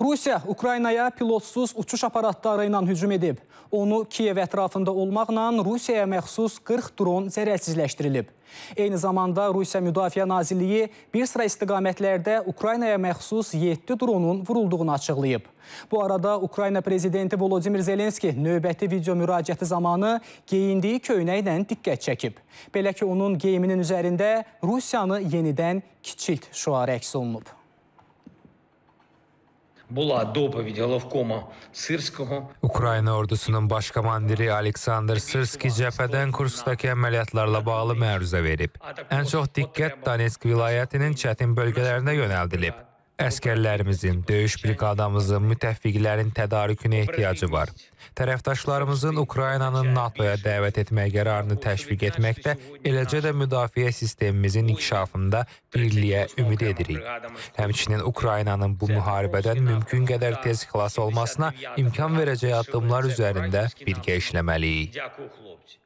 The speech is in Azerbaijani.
Rusiya Ukraynaya pilotsuz uçuş aparatları ilə hücum edib. Onu Kiyev ətrafında olmaqla Rusiyaya məxsus 40 dron zərərsizləşdirilib. Eyni zamanda Rusiya Müdafiə Nazirliyi bir sıra istiqamətlərdə Ukraynaya məxsus 7 dronun vurulduğunu açıqlayıb. Bu arada Ukrayna prezidenti Volodimir Zelenski növbəti video müraciəti zamanı geyindiyi köynəklə diqqət çəkib. Belə ki, onun geyiminin üzərində Rusiyanı yenidən kiçilt şüarı əks olunub була доповідь головкома Sırskого. Ukrayna ordusunun baş komandiri Aleksandr Sırski cəbhədən kursdakı əməliyyatlarla bağlı məruzə verib. Ən çox diqqət Donetsk vilayətinin çətin bölgələrinə yönəldilib. Əsgərlərimizin, döyüş briqadamızın, müttəfiqlərin tədarükünə ehtiyacı var. Tərəfdaşlarımızın Ukraynanın NATO-ya dəvət etmək qərarını təşviq etməkdə, eləcə də müdafiə sistemimizin inkişafında birliyə ümid edirik. Həmçinin Ukraynanın bu müharibədən mümkün qədər tez xilas olmasına imkan verəcək addımlar üzərində birgə işləməliyik.